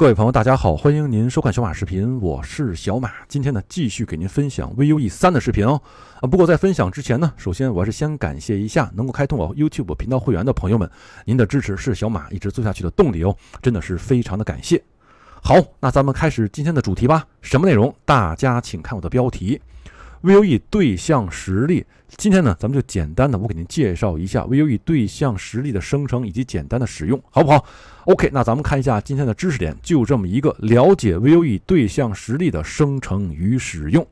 各位朋友，大家好，欢迎您收看小马视频，我是小马。今天呢，继续给您分享 VU E 三的视频哦。啊，不过在分享之前呢，首先我还是先感谢一下能够开通我 YouTube 频道会员的朋友们，您的支持是小马一直做下去的动力哦，真的是非常的感谢。好，那咱们开始今天的主题吧。什么内容？大家请看我的标题。Vue 对象实例，今天呢，咱们就简单的我给您介绍一下 Vue 对象实例的生成以及简单的使用，好不好？OK，那咱们看一下今天的知识点，就这么一个了解 Vue 对象实例的生成与使用。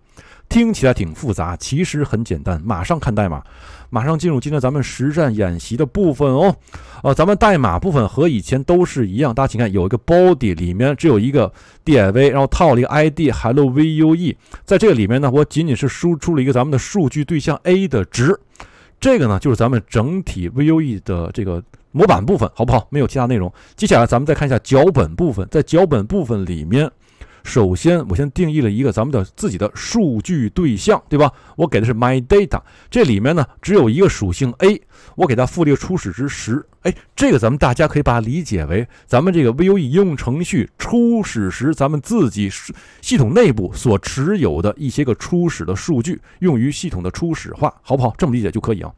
听起来挺复杂，其实很简单。马上看代码，马上进入今天咱们实战演习的部分哦。呃，咱们代码部分和以前都是一样，大家请看，有一个 body，里面只有一个 div，然后套了一个 id hello vue。在这个里面呢，我仅仅是输出了一个咱们的数据对象 a 的值。这个呢，就是咱们整体 vue 的这个模板部分，好不好？没有其他内容。接下来咱们再看一下脚本部分，在脚本部分里面。首先，我先定义了一个咱们的自己的数据对象，对吧？我给的是 my data，这里面呢只有一个属性 a，我给它赋一个初始值十。哎，这个咱们大家可以把它理解为咱们这个 Vue 应用程序初始时，咱们自己系统内部所持有的一些个初始的数据，用于系统的初始化，好不好？这么理解就可以啊。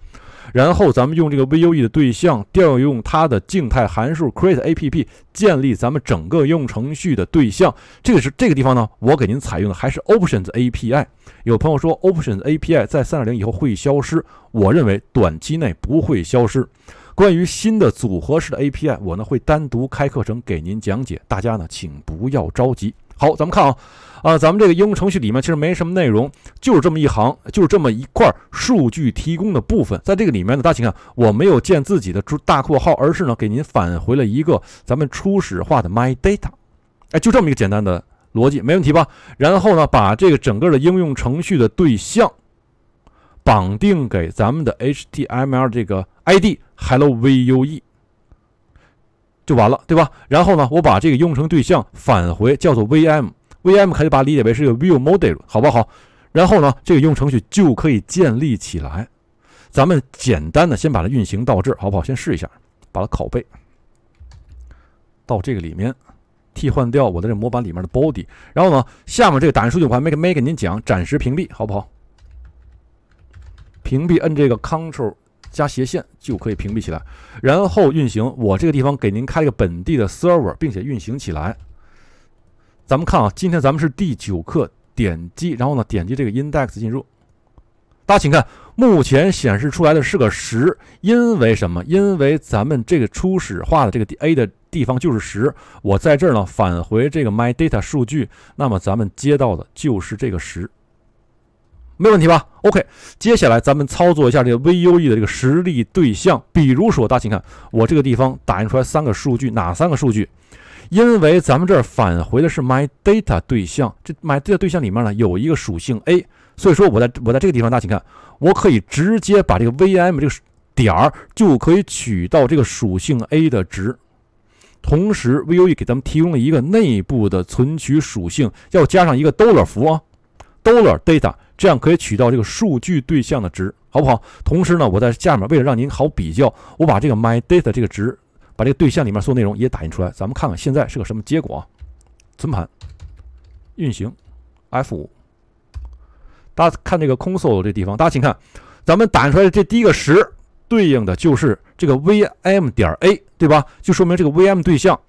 然后咱们用这个 Vue 的对象调用它的静态函数 createApp 建立咱们整个应用程序的对象。这个是这个地方呢，我给您采用的还是 Options API。有朋友说 Options API 在三点零以后会消失，我认为短期内不会消失。关于新的组合式的 API，我呢会单独开课程给您讲解。大家呢请不要着急。好，咱们看啊。啊，咱们这个应用程序里面其实没什么内容，就是这么一行，就是这么一块数据提供的部分。在这个里面呢，大家请看，我没有建自己的大括号，而是呢给您返回了一个咱们初始化的 my data，哎，就这么一个简单的逻辑，没问题吧？然后呢，把这个整个的应用程序的对象绑定给咱们的 HTML 这个 ID hello v u e 就完了，对吧？然后呢，我把这个应用对象返回叫做 vm。VM 可以把理解为是一个 View Model，好不好？然后呢，这个应用程序就可以建立起来。咱们简单的先把它运行到这，好不好？先试一下，把它拷贝到这个里面，替换掉我的这模板里面的 Body。然后呢，下面这个打数据我还没没给您讲，暂时屏蔽，好不好？屏蔽按这个 Ctrl 加斜线就可以屏蔽起来。然后运行，我这个地方给您开了一个本地的 Server，并且运行起来。咱们看啊，今天咱们是第九课点击，然后呢点击这个 index 进入。大家请看，目前显示出来的是个十，因为什么？因为咱们这个初始化的这个 a 的地方就是十。我在这儿呢返回这个 my data 数据，那么咱们接到的就是这个十，没问题吧？OK，接下来咱们操作一下这个 Vue 的这个实例对象，比如说，大家请看，我这个地方打印出来三个数据，哪三个数据？因为咱们这儿返回的是 my data 对象，这 my data 对象里面呢有一个属性 a，所以说我在我在这个地方，大家请看，我可以直接把这个 vm 这个点儿就可以取到这个属性 a 的值。同时 Vue 给咱们提供了一个内部的存取属性，要加上一个 dollar 符啊，dollar data，这样可以取到这个数据对象的值，好不好？同时呢，我在下面为了让您好比较，我把这个 my data 这个值。把这个对象里面所有内容也打印出来，咱们看看现在是个什么结果。存盘，运行，F5。大家看这个空搜这地方，大家请看，咱们打印出来这第一个十，对应的就是这个 VM 点 A，对吧？就说明这个 VM 对象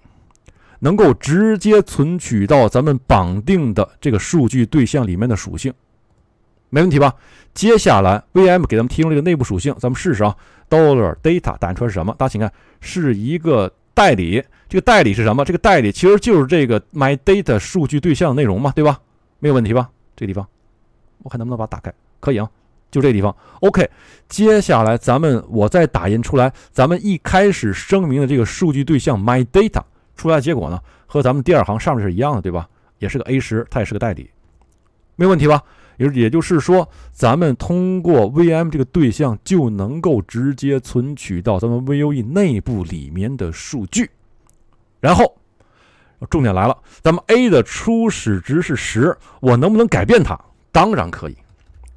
能够直接存取到咱们绑定的这个数据对象里面的属性。没问题吧？接下来，VM 给咱们提供这个内部属性，咱们试试啊。$data o l l r d a 打印出来是什么？大家请看，是一个代理。这个代理是什么？这个代理其实就是这个 my data 数据对象内容嘛，对吧？没有问题吧？这个地方，我看能不能把它打开。可以啊，就这地方。OK，接下来咱们我再打印出来，咱们一开始声明的这个数据对象 my data 出来的结果呢，和咱们第二行上面是一样的，对吧？也是个 A 十，它也是个代理，没有问题吧？也就是也就是说，咱们通过 VM 这个对象就能够直接存取到咱们 Vue 内部里面的数据。然后，重点来了，咱们 A 的初始值是十，我能不能改变它？当然可以。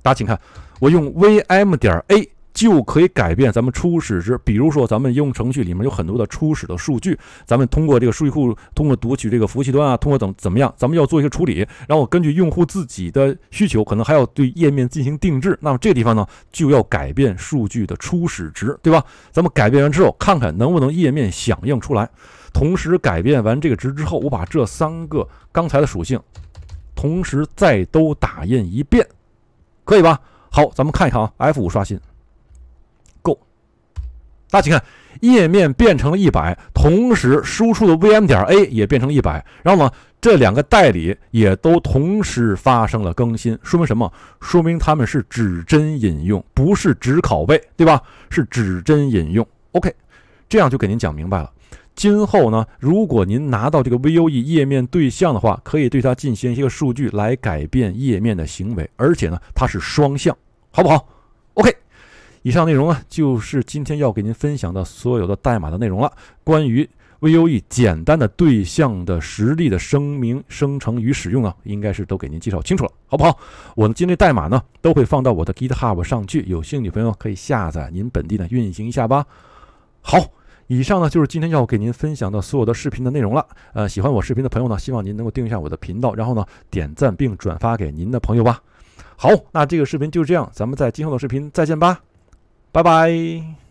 大家请看，我用 VM 点 A。就可以改变咱们初始值，比如说咱们应用程序里面有很多的初始的数据，咱们通过这个数据库，通过读取这个服务器端啊，通过怎怎么样，咱们要做一些处理，然后根据用户自己的需求，可能还要对页面进行定制。那么这地方呢，就要改变数据的初始值，对吧？咱们改变完之后，看看能不能页面响应出来。同时改变完这个值之后，我把这三个刚才的属性，同时再都打印一遍，可以吧？好，咱们看一看啊，F 五刷新。大家请看，页面变成了一百，同时输出的 vm 点 a 也变成了一百，然后呢，这两个代理也都同时发生了更新，说明什么？说明他们是指针引用，不是指拷贝，对吧？是指针引用。OK，这样就给您讲明白了。今后呢，如果您拿到这个 v o e 页面对象的话，可以对它进行一些个数据来改变页面的行为，而且呢，它是双向，好不好？以上内容呢，就是今天要给您分享的所有的代码的内容了。关于 Vue 简单的对象的实例的声明、生成与使用呢，应该是都给您介绍清楚了，好不好？我的今天代码呢，都会放到我的 GitHub 上去，有兴趣朋友可以下载您本地呢运行一下吧。好，以上呢就是今天要给您分享的所有的视频的内容了。呃，喜欢我视频的朋友呢，希望您能够订阅一下我的频道，然后呢点赞并转发给您的朋友吧。好，那这个视频就这样，咱们在今后的视频再见吧。拜拜。